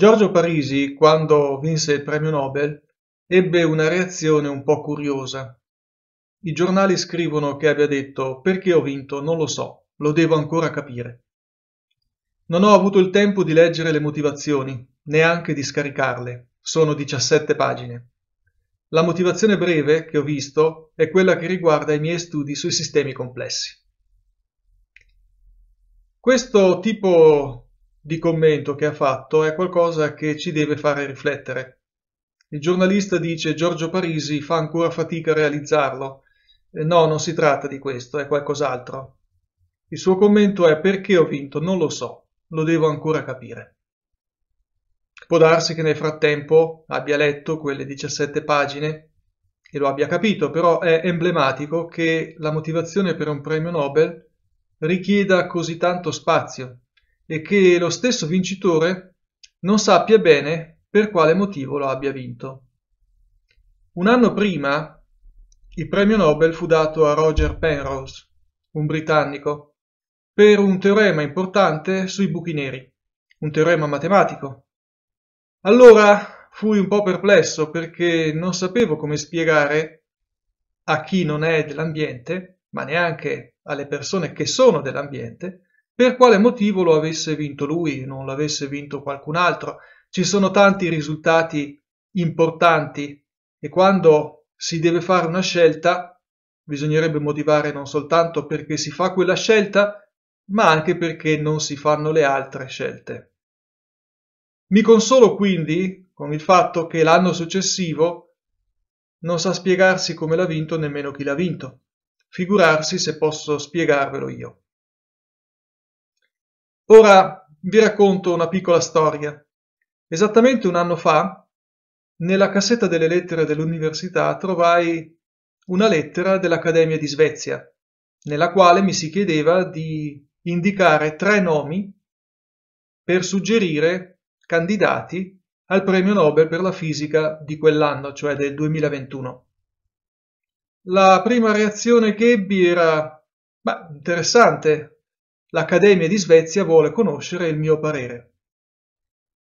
Giorgio Parisi, quando vinse il premio Nobel, ebbe una reazione un po' curiosa. I giornali scrivono che abbia detto perché ho vinto, non lo so, lo devo ancora capire. Non ho avuto il tempo di leggere le motivazioni, neanche di scaricarle, sono 17 pagine. La motivazione breve che ho visto è quella che riguarda i miei studi sui sistemi complessi. Questo tipo di commento che ha fatto è qualcosa che ci deve fare riflettere. Il giornalista dice Giorgio Parisi fa ancora fatica a realizzarlo. Eh, no, non si tratta di questo, è qualcos'altro. Il suo commento è perché ho vinto, non lo so, lo devo ancora capire. Può darsi che nel frattempo abbia letto quelle 17 pagine e lo abbia capito, però è emblematico che la motivazione per un premio Nobel richieda così tanto spazio e che lo stesso vincitore non sappia bene per quale motivo lo abbia vinto. Un anno prima il premio Nobel fu dato a Roger Penrose, un britannico, per un teorema importante sui buchi neri, un teorema matematico. Allora fui un po' perplesso perché non sapevo come spiegare a chi non è dell'ambiente, ma neanche alle persone che sono dell'ambiente, per quale motivo lo avesse vinto lui e non l'avesse vinto qualcun altro. Ci sono tanti risultati importanti e quando si deve fare una scelta bisognerebbe motivare non soltanto perché si fa quella scelta, ma anche perché non si fanno le altre scelte. Mi consolo quindi con il fatto che l'anno successivo non sa spiegarsi come l'ha vinto nemmeno chi l'ha vinto. Figurarsi se posso spiegarvelo io. Ora vi racconto una piccola storia. Esattamente un anno fa, nella cassetta delle lettere dell'università trovai una lettera dell'Accademia di Svezia, nella quale mi si chiedeva di indicare tre nomi per suggerire candidati al premio Nobel per la fisica di quell'anno, cioè del 2021. La prima reazione che ebbi era, ma interessante, l'Accademia di Svezia vuole conoscere il mio parere.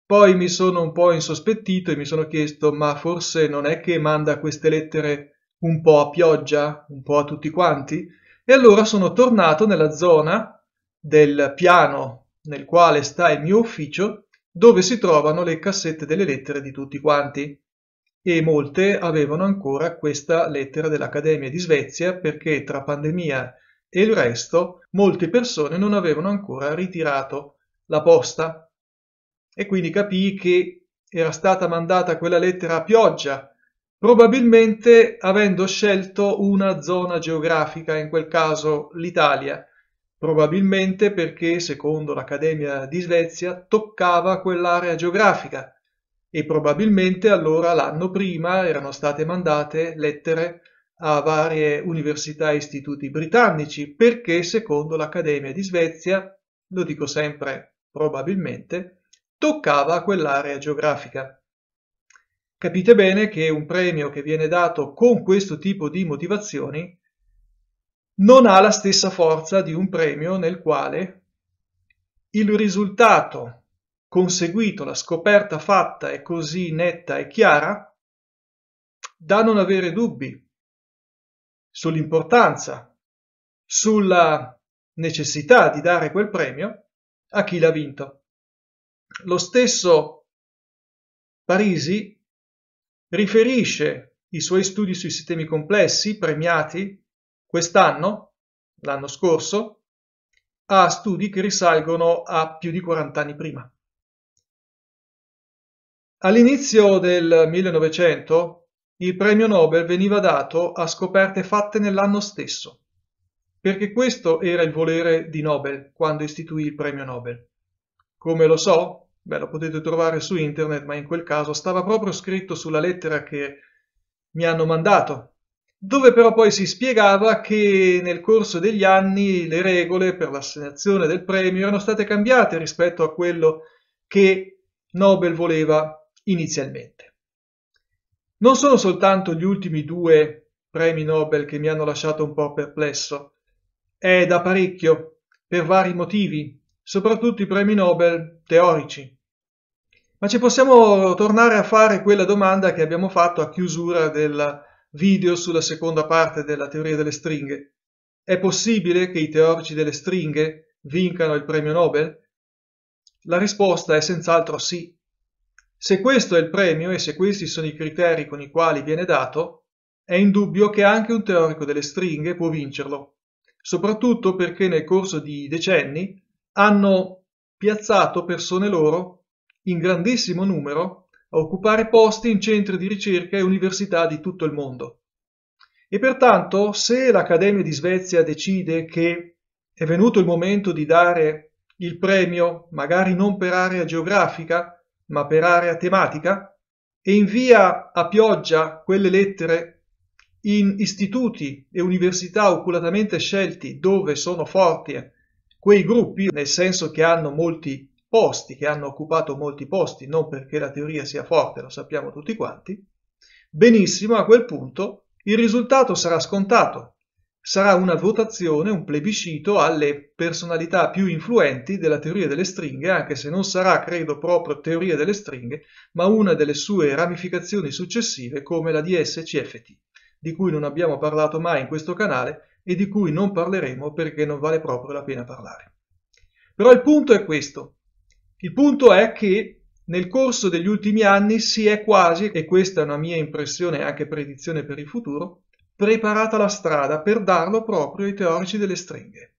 Poi mi sono un po' insospettito e mi sono chiesto ma forse non è che manda queste lettere un po' a pioggia, un po' a tutti quanti? E allora sono tornato nella zona del piano nel quale sta il mio ufficio dove si trovano le cassette delle lettere di tutti quanti e molte avevano ancora questa lettera dell'Accademia di Svezia perché tra pandemia e e il resto molte persone non avevano ancora ritirato la posta e quindi capì che era stata mandata quella lettera a pioggia, probabilmente avendo scelto una zona geografica, in quel caso l'Italia, probabilmente perché, secondo l'Accademia di Svezia, toccava quell'area geografica e probabilmente allora l'anno prima erano state mandate lettere a varie università e istituti britannici perché secondo l'Accademia di Svezia, lo dico sempre probabilmente, toccava quell'area geografica. Capite bene che un premio che viene dato con questo tipo di motivazioni non ha la stessa forza di un premio nel quale il risultato conseguito, la scoperta fatta è così netta e chiara da non avere dubbi sull'importanza, sulla necessità di dare quel premio a chi l'ha vinto. Lo stesso Parisi riferisce i suoi studi sui sistemi complessi premiati quest'anno, l'anno scorso, a studi che risalgono a più di 40 anni prima. All'inizio del 1900 il premio Nobel veniva dato a scoperte fatte nell'anno stesso, perché questo era il volere di Nobel quando istituì il premio Nobel. Come lo so? Beh, lo potete trovare su internet, ma in quel caso stava proprio scritto sulla lettera che mi hanno mandato, dove però poi si spiegava che nel corso degli anni le regole per l'assegnazione del premio erano state cambiate rispetto a quello che Nobel voleva inizialmente. Non sono soltanto gli ultimi due premi Nobel che mi hanno lasciato un po' perplesso. È da parecchio, per vari motivi, soprattutto i premi Nobel teorici. Ma ci possiamo tornare a fare quella domanda che abbiamo fatto a chiusura del video sulla seconda parte della teoria delle stringhe. È possibile che i teorici delle stringhe vincano il premio Nobel? La risposta è senz'altro sì. Se questo è il premio e se questi sono i criteri con i quali viene dato, è indubbio che anche un teorico delle stringhe può vincerlo, soprattutto perché nel corso di decenni hanno piazzato persone loro in grandissimo numero a occupare posti in centri di ricerca e università di tutto il mondo. E pertanto, se l'Accademia di Svezia decide che è venuto il momento di dare il premio, magari non per area geografica, ma per area tematica, e invia a pioggia quelle lettere in istituti e università oculatamente scelti dove sono forti quei gruppi, nel senso che hanno molti posti, che hanno occupato molti posti, non perché la teoria sia forte, lo sappiamo tutti quanti, benissimo, a quel punto il risultato sarà scontato, Sarà una votazione, un plebiscito alle personalità più influenti della teoria delle stringhe, anche se non sarà, credo, proprio teoria delle stringhe, ma una delle sue ramificazioni successive come la DSCFT, di cui non abbiamo parlato mai in questo canale e di cui non parleremo perché non vale proprio la pena parlare. Però il punto è questo. Il punto è che nel corso degli ultimi anni si è quasi, e questa è una mia impressione e anche predizione per il futuro, preparata la strada per darlo proprio ai teorici delle stringhe.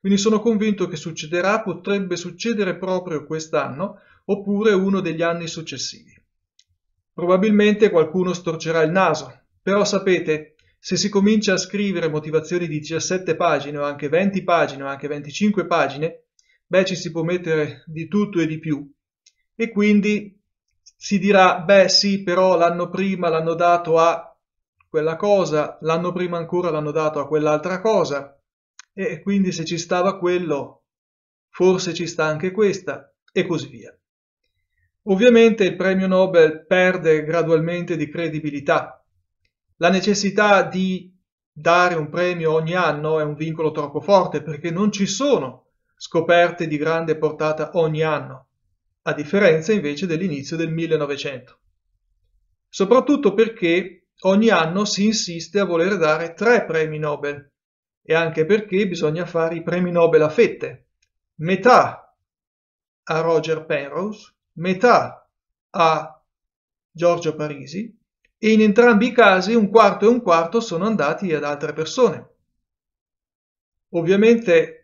Quindi sono convinto che succederà, potrebbe succedere proprio quest'anno oppure uno degli anni successivi. Probabilmente qualcuno storcerà il naso, però sapete, se si comincia a scrivere motivazioni di 17 pagine o anche 20 pagine o anche 25 pagine, beh ci si può mettere di tutto e di più e quindi si dirà beh sì però l'anno prima l'hanno dato a quella cosa, l'anno prima ancora l'hanno dato a quell'altra cosa e quindi se ci stava quello, forse ci sta anche questa e così via. Ovviamente il premio Nobel perde gradualmente di credibilità. La necessità di dare un premio ogni anno è un vincolo troppo forte perché non ci sono scoperte di grande portata ogni anno, a differenza invece dell'inizio del 1900. Soprattutto perché ogni anno si insiste a voler dare tre premi Nobel e anche perché bisogna fare i premi Nobel a fette, metà a Roger Penrose, metà a Giorgio Parisi e in entrambi i casi un quarto e un quarto sono andati ad altre persone. Ovviamente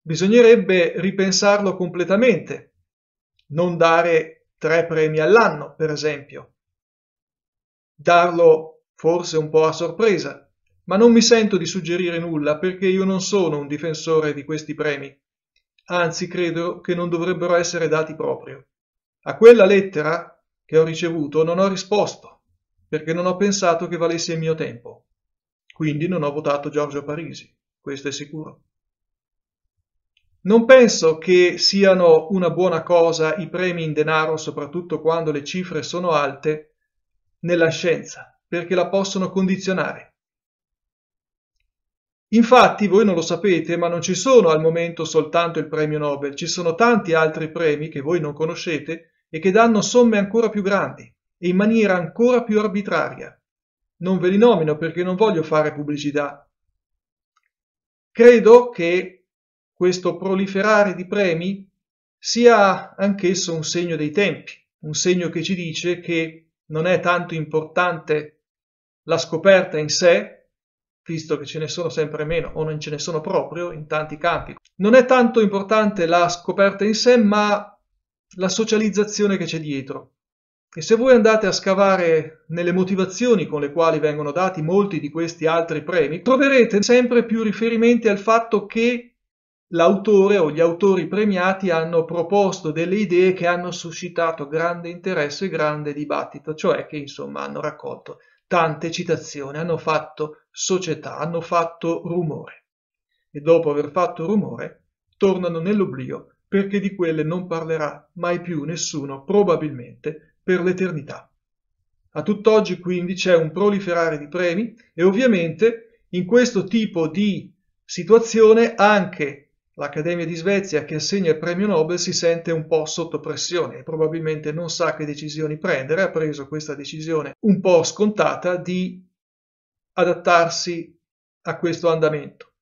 bisognerebbe ripensarlo completamente, non dare tre premi all'anno, per esempio, darlo forse un po' a sorpresa, ma non mi sento di suggerire nulla perché io non sono un difensore di questi premi. Anzi, credo che non dovrebbero essere dati proprio. A quella lettera che ho ricevuto non ho risposto, perché non ho pensato che valesse il mio tempo. Quindi non ho votato Giorgio Parisi, questo è sicuro. Non penso che siano una buona cosa i premi in denaro, soprattutto quando le cifre sono alte, nella scienza, perché la possono condizionare. Infatti, voi non lo sapete, ma non ci sono al momento soltanto il premio Nobel, ci sono tanti altri premi che voi non conoscete e che danno somme ancora più grandi e in maniera ancora più arbitraria. Non ve li nomino perché non voglio fare pubblicità. Credo che questo proliferare di premi sia anch'esso un segno dei tempi, un segno che ci dice che non è tanto importante la scoperta in sé, visto che ce ne sono sempre meno o non ce ne sono proprio in tanti campi. Non è tanto importante la scoperta in sé, ma la socializzazione che c'è dietro. E se voi andate a scavare nelle motivazioni con le quali vengono dati molti di questi altri premi, troverete sempre più riferimenti al fatto che L'autore o gli autori premiati hanno proposto delle idee che hanno suscitato grande interesse e grande dibattito, cioè che insomma hanno raccolto tante citazioni, hanno fatto società, hanno fatto rumore. E dopo aver fatto rumore, tornano nell'oblio perché di quelle non parlerà mai più nessuno, probabilmente per l'eternità. A tutt'oggi quindi c'è un proliferare di premi e ovviamente in questo tipo di situazione anche l'Accademia di Svezia che assegna il premio Nobel si sente un po' sotto pressione e probabilmente non sa che decisioni prendere, ha preso questa decisione un po' scontata di adattarsi a questo andamento.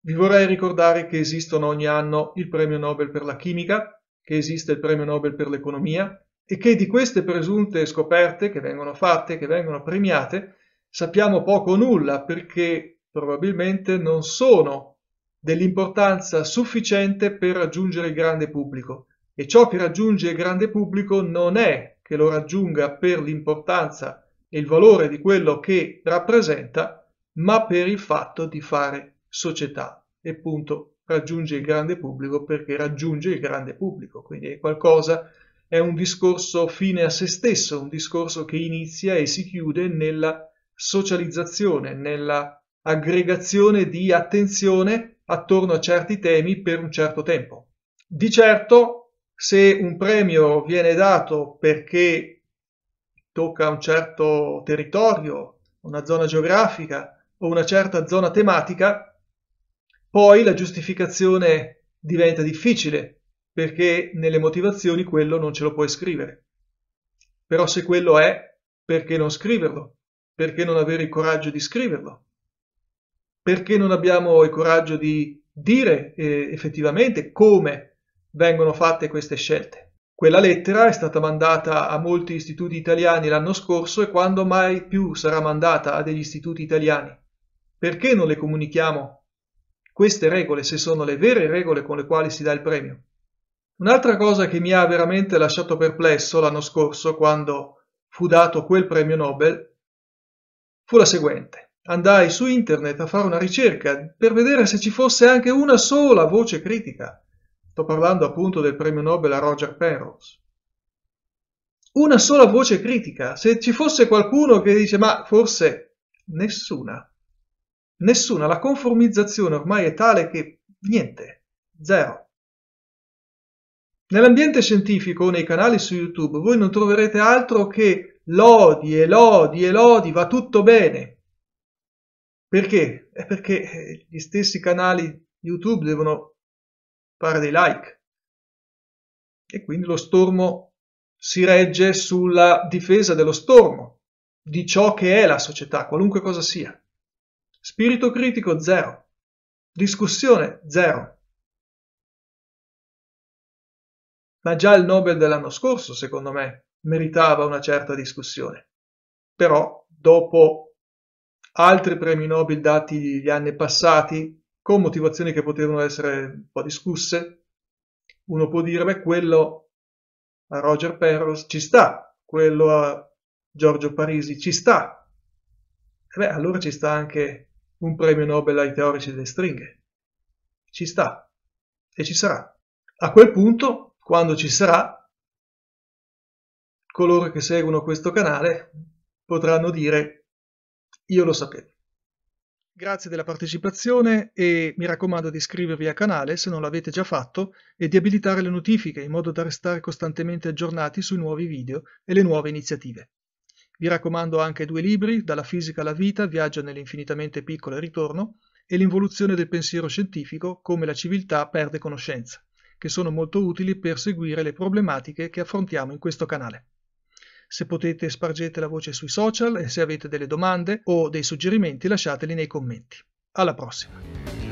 Vi vorrei ricordare che esistono ogni anno il premio Nobel per la chimica, che esiste il premio Nobel per l'economia e che di queste presunte scoperte che vengono fatte, che vengono premiate, sappiamo poco o nulla perché probabilmente non sono dell'importanza sufficiente per raggiungere il grande pubblico e ciò che raggiunge il grande pubblico non è che lo raggiunga per l'importanza e il valore di quello che rappresenta, ma per il fatto di fare società e punto raggiunge il grande pubblico perché raggiunge il grande pubblico, quindi è qualcosa, è un discorso fine a se stesso, un discorso che inizia e si chiude nella socializzazione, nella aggregazione di attenzione attorno a certi temi per un certo tempo. Di certo, se un premio viene dato perché tocca un certo territorio, una zona geografica o una certa zona tematica, poi la giustificazione diventa difficile perché nelle motivazioni quello non ce lo puoi scrivere. Però se quello è, perché non scriverlo? Perché non avere il coraggio di scriverlo? perché non abbiamo il coraggio di dire eh, effettivamente come vengono fatte queste scelte. Quella lettera è stata mandata a molti istituti italiani l'anno scorso e quando mai più sarà mandata a degli istituti italiani? Perché non le comunichiamo queste regole se sono le vere regole con le quali si dà il premio? Un'altra cosa che mi ha veramente lasciato perplesso l'anno scorso quando fu dato quel premio Nobel fu la seguente andai su internet a fare una ricerca per vedere se ci fosse anche una sola voce critica. Sto parlando appunto del premio Nobel a Roger Penrose. Una sola voce critica, se ci fosse qualcuno che dice ma forse nessuna. Nessuna, la conformizzazione ormai è tale che niente, zero. Nell'ambiente scientifico, nei canali su YouTube, voi non troverete altro che lodi e lodi e lodi, va tutto bene, perché? È perché eh, gli stessi canali YouTube devono fare dei like e quindi lo stormo si regge sulla difesa dello stormo, di ciò che è la società, qualunque cosa sia. Spirito critico zero, discussione zero. Ma già il Nobel dell'anno scorso, secondo me, meritava una certa discussione. Però, dopo altri premi Nobel dati gli anni passati, con motivazioni che potevano essere un po' discusse, uno può dire, beh, quello a Roger Perros ci sta, quello a Giorgio Parisi ci sta. E beh, allora ci sta anche un premio Nobel ai teorici delle stringhe. Ci sta. E ci sarà. A quel punto, quando ci sarà, coloro che seguono questo canale potranno dire io lo sapevo. Grazie della partecipazione e mi raccomando di iscrivervi al canale se non l'avete già fatto e di abilitare le notifiche in modo da restare costantemente aggiornati sui nuovi video e le nuove iniziative. Vi raccomando anche due libri, Dalla fisica alla vita, Viaggio nell'infinitamente piccolo e ritorno e L'involuzione del pensiero scientifico, come la civiltà perde conoscenza, che sono molto utili per seguire le problematiche che affrontiamo in questo canale. Se potete spargete la voce sui social e se avete delle domande o dei suggerimenti lasciateli nei commenti. Alla prossima!